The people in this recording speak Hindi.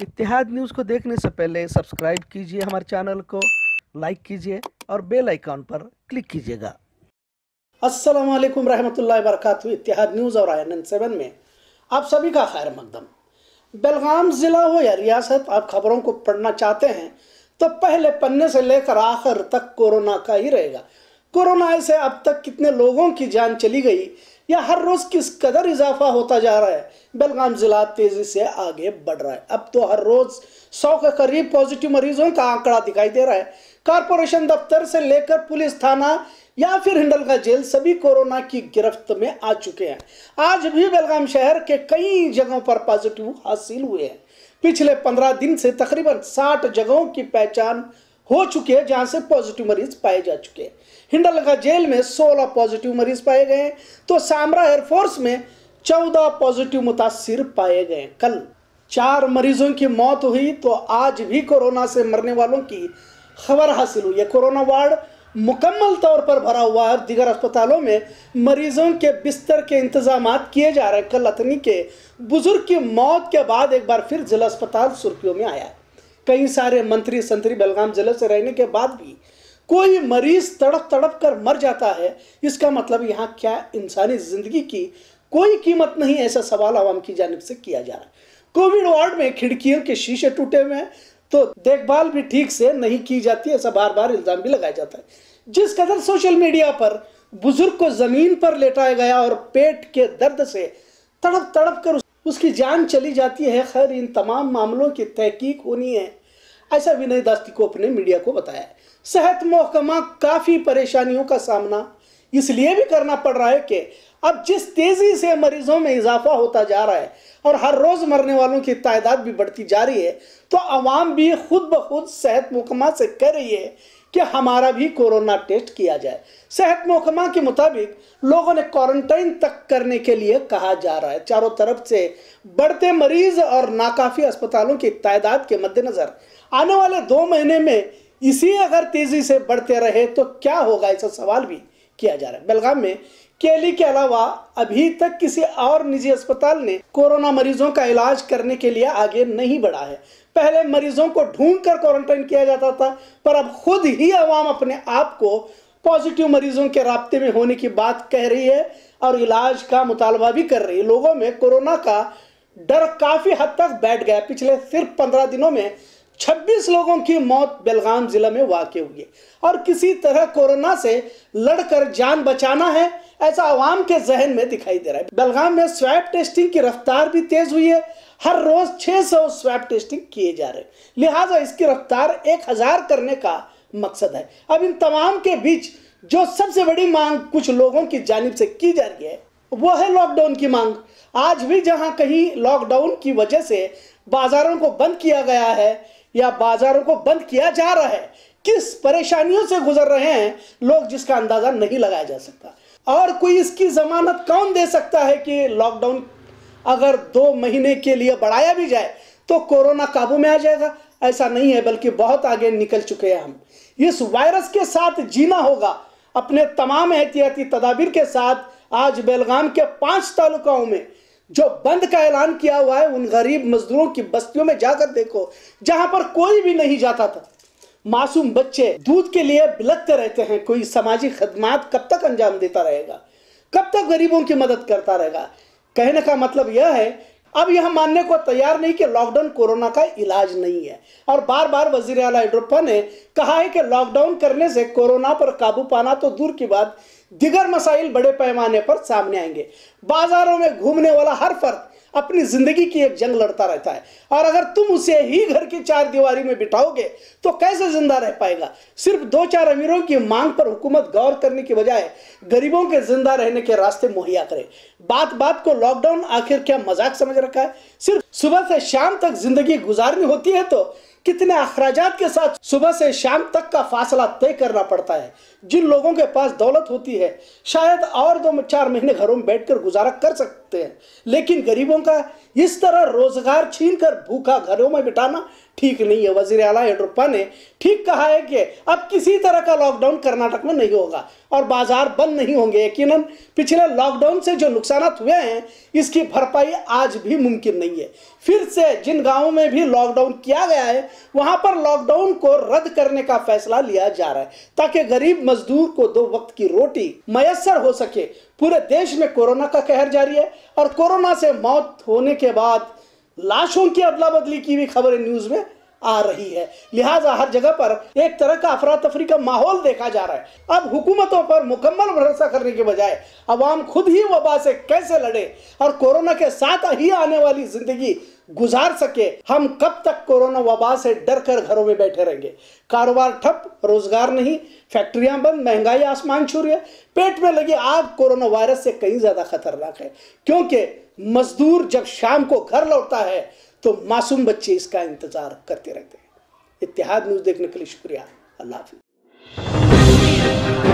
इतिहाद न्यूज़ को देखने से पहले सब्सक्राइब कीजिए हमारे चैनल को लाइक कीजिए और बेल आइकॉन पर क्लिक कीजिएगा अस्सलाम वालेकुम रहमतुल्लाहि वरकत इतिहाद न्यूज़ और आई सेवन में आप सभी का खैर मकदम बेलगाम ज़िला हो या रियासत आप खबरों को पढ़ना चाहते हैं तो पहले पन्ने से लेकर आखिर तक कोरोना का ही रहेगा कोरोना से अब तक कितने लोगों की जान चली गई या हर रोज़ किस कदर इजाफा होता जा रहा है बेलगाम ज़िला तेज़ी से आगे बढ़ रहा है अब तो हर रोज़ सौ के करीब पॉजिटिव मरीजों का आंकड़ा दिखाई दे रहा है कारपोरेशन दफ्तर से लेकर पुलिस थाना या फिर हिंडल का जेल सभी कोरोना की गिरफ्त में आ चुके हैं आज भी बेलगाम शहर के कई जगहों पर पॉजिटिव हासिल हुए हैं पिछले पंद्रह दिन से तकरीबन साठ जगहों की पहचान हो चुके हैं जहां से पॉजिटिव मरीज पाए जा चुके हैं हिंडलगा जेल में 16 पॉजिटिव मरीज पाए गए हैं तो सामरा एयरफोर्स में 14 पॉजिटिव मुतासिर पाए गए हैं कल चार मरीजों की मौत हुई तो आज भी कोरोना से मरने वालों की खबर हासिल हुई है कोरोना वार्ड मुकम्मल तौर पर भरा हुआ है दीगर अस्पतालों में मरीजों के बिस्तर के इंतजाम किए जा रहे हैं कल अतनी के बुजुर्ग की मौत के बाद एक बार फिर जिला अस्पताल सुर्खियों में आया है कई सारे मंत्री संतरी बलगाम जिले से रहने के बाद भी कोई मरीज तड़प तड़प कर मर जाता है इसका मतलब यहाँ क्या इंसानी ज़िंदगी की कोई कीमत नहीं ऐसा सवाल आवाम की जानब से किया जा रहा है कोविड वार्ड में खिड़कियों के शीशे टूटे हुए हैं तो देखभाल भी ठीक से नहीं की जाती ऐसा बार बार इल्ज़ाम भी लगाया जाता है जिस कदर सोशल मीडिया पर बुजुर्ग को ज़मीन पर लेटाया गया और पेट के दर्द से तड़प तड़प कर उसकी जान चली जाती है खैर इन तमाम मामलों की तहकीक होनी है ऐसा विनय दास्ती को अपने मीडिया को बताया सेहत महकमा काफ़ी परेशानियों का सामना इसलिए भी करना पड़ रहा है कि अब जिस तेज़ी से मरीजों में इजाफा होता जा रहा है और हर रोज़ मरने वालों की तादाद भी बढ़ती जा रही है तो आवाम भी खुद ब खुद सेहत महकमा से कह रही है कि हमारा भी कोरोना टेस्ट किया जाए सेहत महकमा के मुताबिक लोगों ने क्वारंटाइन तक करने के लिए कहा जा रहा है चारों तरफ से बढ़ते मरीज और नाकाफी अस्पतालों की तादाद के मद्देनज़र आने वाले दो महीने में इसी अगर तेज़ी से बढ़ते रहे तो क्या होगा ऐसा सवाल भी किया जा रहा है बेलगाम में केली के अलावा अभी तक किसी और निजी अस्पताल ने कोरोना मरीजों का इलाज करने के लिए आगे नहीं बढ़ा है पहले मरीजों को ढूंढ कर क्वारंटाइन किया जाता था पर अब खुद ही आवाम अपने आप को पॉजिटिव मरीजों के रबते में होने की बात कह रही है और इलाज का मुतालबा भी कर रही है लोगों में कोरोना का डर काफ़ी हद तक बैठ गया पिछले सिर्फ पंद्रह दिनों में 26 लोगों की मौत बेलगाम जिला में वाक़ हुई है और किसी तरह कोरोना से लड़कर जान बचाना है ऐसा आवाम के जहन में दिखाई दे रहा है बेलगाम में स्वैप टेस्टिंग की रफ्तार भी तेज हुई है हर रोज 600 स्वैप टेस्टिंग किए जा रहे हैं लिहाजा इसकी रफ्तार 1000 करने का मकसद है अब इन तमाम के बीच जो सबसे बड़ी मांग कुछ लोगों की जानब से की जा रही है वो है लॉकडाउन की मांग आज भी जहां कहीं लॉकडाउन की वजह से बाजारों को बंद किया गया है या बाजारों को बंद किया जा रहा है किस परेशानियों से गुजर रहे हैं लोग जिसका अंदाजा नहीं लगाया जा सकता और कोई इसकी जमानत कौन दे सकता है कि लॉकडाउन अगर दो महीने के लिए बढ़ाया भी जाए तो कोरोना काबू में आ जाएगा ऐसा नहीं है बल्कि बहुत आगे निकल चुके हैं हम इस वायरस के साथ जीना होगा अपने तमाम एहतियाती तदाबीर के साथ आज बेलगाम के पांच तालुकाओं में जो बंद का ऐलान किया हुआ है उन गरीब मजदूरों की बस्तियों में जाकर देखो जहां पर कोई भी नहीं जाता था मासूम बच्चे दूध के लिए बिलकते रहते हैं कोई सामाजिक खदमात कब तक अंजाम देता रहेगा कब तक गरीबों की मदद करता रहेगा कहने का मतलब यह है अब यह मानने को तैयार नहीं कि लॉकडाउन कोरोना का इलाज नहीं है और बार बार वजीर अला ने कहा है कि लॉकडाउन करने से कोरोना पर काबू पाना तो दूर की बात दिगर मसाइल बड़े पैमाने पर सामने आएंगे बाजारों में घूमने वाला हर फर्द अपनी जिंदगी की एक जंग लड़ता रहता है और अगर तुम उसे ही घर की चार दीवारी में बिठाओगे तो कैसे जिंदा रह पाएगा सिर्फ दो चार अमीरों की मांग पर हुकूमत गौर करने की बजाय गरीबों के जिंदा रहने के रास्ते मुहैया करे बात बात को लॉकडाउन आखिर क्या मजाक समझ रखा है सिर्फ सुबह से शाम तक जिंदगी गुजारनी होती है तो कितने अखराज के साथ सुबह से शाम तक का फासला तय करना पड़ता है जिन लोगों के पास दौलत होती है शायद और दो चार महीने घरों में बैठकर गुजारा कर सकते हैं लेकिन गरीबों का इस तरह रोजगार छीन कर भूखा घरों में बिठाना ठीक नहीं है वजीर अला येडुरप्पा ने ठीक कहा है कि अब किसी तरह का लॉकडाउन कर्नाटक में नहीं होगा और बाजार बंद नहीं होंगे यकीन पिछले लॉकडाउन से जो नुकसान हुए हैं इसकी भरपाई आज भी मुमकिन नहीं है फिर से जिन गांवों में भी लॉकडाउन किया गया है वहां पर लॉकडाउन को रद्द करने का फैसला लिया जा रहा है ताकि गरीब मजदूर को दो वक्त की रोटी मयसर हो सके पूरे देश में कोरोना का कहर जारी है और कोरोना से मौत होने के बाद लाशों की अदला बदली की भी खबरें न्यूज में आ रही है लिहाजा हर जगह पर एक तरह का अफरा तफरी का माहौल देखा जा रहा है अब हुकूमतों पर मुकम्मल भरोसा करने के बजाय अवाम खुद ही वबा से कैसे लड़े और कोरोना के साथ ही आने वाली जिंदगी गुजार सके हम कब तक कोरोना वबा से डर कर घरों में बैठे रहेंगे कारोबार ठप रोजगार नहीं फैक्ट्रियां बंद महंगाई आसमान छू रही है पेट में लगी आग कोरोना वायरस से कहीं ज़्यादा खतरनाक है क्योंकि मजदूर जब शाम को घर लौटता है तो मासूम बच्चे इसका इंतजार करते रहते हैं इतिहाद न्यूज़ देखने के लिए शुक्रिया अल्लाह हाफिज़